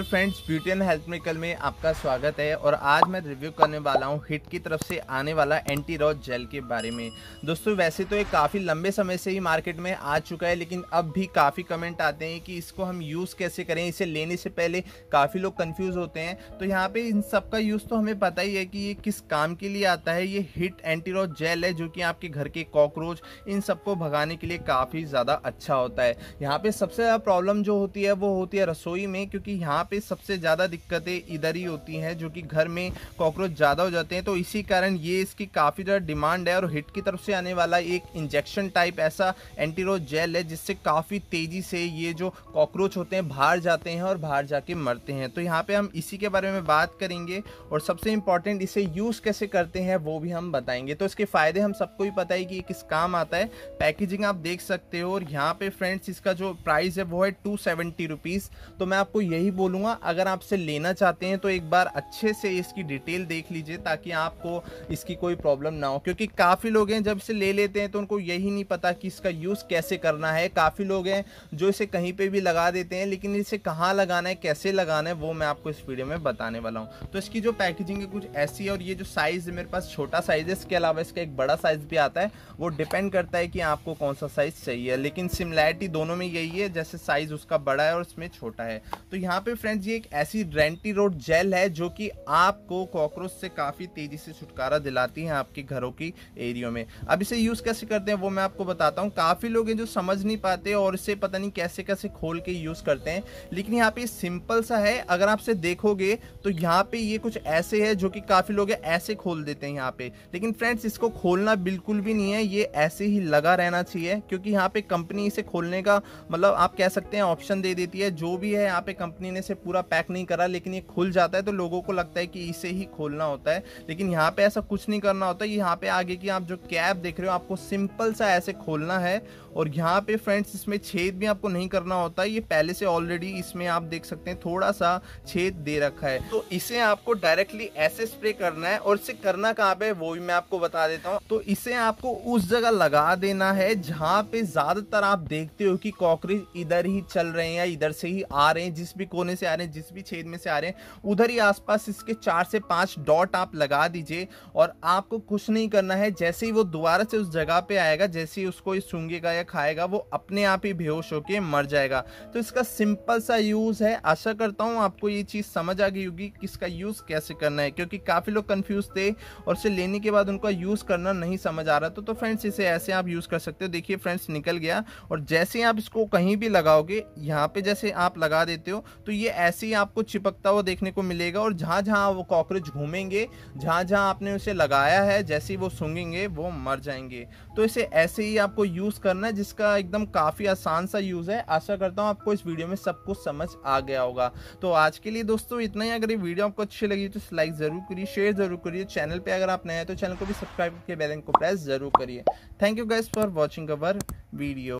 hello friends beauty and health मेकल में आपका स्वागत है और आज मैं रिव्यू करने वाला हूँ हिट की तरफ से आने वाला एंटी रॉज जेल के बारे में दोस्तों वैसे तो ये काफ़ी लंबे समय से ही मार्केट में आ चुका है लेकिन अब भी काफ़ी कमेंट आते हैं कि इसको हम यूज़ कैसे करें इसे लेने से पहले काफ़ी लोग कन्फ्यूज़ होते हैं तो यहाँ पर इन सब यूज़ तो हमें पता ही है कि ये किस काम के लिए आता है ये हिट एंटी रॉज जेल है जो कि आपके घर के कॉकरोच इन सबको भगाने के लिए काफ़ी ज़्यादा अच्छा होता है यहाँ पर सबसे ज़्यादा प्रॉब्लम जो होती है वो होती है रसोई में क्योंकि यहाँ पे सबसे ज़्यादा दिक्कतें इधर ही होती हैं जो कि घर में कॉकरोच ज़्यादा हो जाते हैं तो इसी कारण ये इसकी काफ़ी ज़्यादा डिमांड है और हिट की तरफ से आने वाला एक इंजेक्शन टाइप ऐसा एंटीरोज जेल है जिससे काफ़ी तेज़ी से ये जो कॉकरोच होते हैं बाहर जाते हैं और बाहर जाके मरते हैं तो यहाँ पर हम इसी के बारे में बात करेंगे और सबसे इम्पॉर्टेंट इसे यूज़ कैसे करते हैं वो भी हम बताएंगे तो इसके फ़ायदे हम सबको ही पता है कि किस काम आता है पैकेजिंग आप देख सकते हो और यहाँ पे फ्रेंड्स इसका जो प्राइस है वो है टू सेवेंटी रुपीज़ तो मैं आपको यही बोलूँ दूंगा अगर आपसे लेना चाहते हैं तो एक बार अच्छे से इसकी डिटेल देख लीजिए ताकि आपको इसकी कोई प्रॉब्लम ना हो क्योंकि काफ़ी लोग हैं जब इसे ले लेते हैं तो उनको यही नहीं पता कि इसका यूज़ कैसे करना है काफ़ी लोग हैं जो इसे कहीं पर भी लगा देते हैं लेकिन इसे कहाँ लगाना है कैसे लगाना है वो मैं आपको इस वीडियो में बताने वाला हूँ तो इसकी जो पैकेजिंग है कुछ ऐसी है और ये जो साइज़ है मेरे पास छोटा साइज़ है इसके अलावा इसका एक बड़ा साइज़ भी आता है वो डिपेंड करता है कि आपको कौन सा साइज़ चाहिए लेकिन सिमिलैरिटी दोनों में यही है जैसे साइज़ उसका बड़ा है और इसमें छोटा है तो यहाँ पे फ्रेंड फ्रेंड्स ये एक ऐसी रेंटी रोड जेल है जो कि आपको कॉकरोच से काफ़ी तेज़ी से छुटकारा दिलाती है आपके घरों की एरियो में अब इसे यूज़ कैसे करते हैं वो मैं आपको बताता हूँ काफ़ी लोग हैं जो समझ नहीं पाते और इसे पता नहीं कैसे कैसे खोल के यूज़ करते हैं लेकिन यहाँ पे सिंपल सा है अगर आप इसे देखोगे तो यहाँ पे ये कुछ ऐसे है जो कि काफ़ी लोग ऐसे खोल देते हैं यहाँ पे लेकिन फ्रेंड्स इसको खोलना बिल्कुल भी नहीं है ये ऐसे ही लगा रहना चाहिए क्योंकि यहाँ पे कंपनी इसे खोलने का मतलब आप कह सकते हैं ऑप्शन दे देती है जो भी है यहाँ पे कंपनी ने इसे पूरा पैक नहीं करा लेकिन ये खुल जाता है तो लोगों को लगता है कि इसे ही खोलना होता है लेकिन यहाँ पे ऐसा कुछ नहीं करना होता यहाँ पे आगे की आप जो कैप देख रहे हो आपको सिंपल सा ऐसे खोलना है और यहाँ पे फ्रेंड्स इसमें छेद भी आपको नहीं करना होता ये पहले से ऑलरेडी इसमें आप देख सकते हैं थोड़ा सा छेद दे रखा है तो इसे आपको डायरेक्टली ऐसे स्प्रे करना है और इसे करना कहाँ पे वो भी मैं आपको बता देता हूँ तो इसे आपको उस जगह लगा देना है जहाँ पे ज्यादातर आप देखते हो कि कॉकरेज इधर ही चल रहे हैं या इधर से ही आ रहे हैं जिस भी कोने से आ रहे हैं जिस भी छेद में से आ रहे हैं उधर ही आसपास इसके चार से पांच डॉट आप लगा दीजिए और आपको कुछ नहीं करना है जैसे ही वो दोबारा से उस जगह पे आएगा जैसे ही उसको सूंगेगा या खाएगा वो अपने आप ही बेहोश होकर मर जाएगा तो इसका सिंपल सा यूज़ है आशा करता हूँ आपको ये चीज़ समझ आ गई होगी कि इसका यूज़ कैसे करना है क्योंकि काफ़ी लोग कंफ्यूज थे और उसे लेने के बाद उनका यूज़ करना नहीं समझ आ रहा था तो फ्रेंड्स इसे ऐसे आप यूज़ कर सकते हो देखिए फ्रेंड्स निकल गया और जैसे आप इसको कहीं भी लगाओगे यहाँ पे जैसे आप लगा देते हो तो ये ऐसे ही आपको चिपकता हुआ देखने को मिलेगा और जहाँ जहाँ वो कॉकरोच घूमेंगे जहाँ जहाँ आपने उसे लगाया है जैसे ही वो सूंघेंगे वो मर जाएंगे तो इसे ऐसे ही आपको यूज़ करना है जिसका एकदम काफ़ी आसान सा यूज़ है आशा करता हूँ आपको इस वीडियो में सब कुछ समझ आ गया होगा तो आज के लिए दोस्तों इतना ही अगर ये वीडियो आपको अच्छी लगी तो लाइक ज़रूर करिए शेयर ज़रूर करिए चैनल पर अगर आप नए हैं तो चैनल को भी सब्सक्राइब करके बेलन को प्रेस ज़रूर करिए thank you guys for watching our video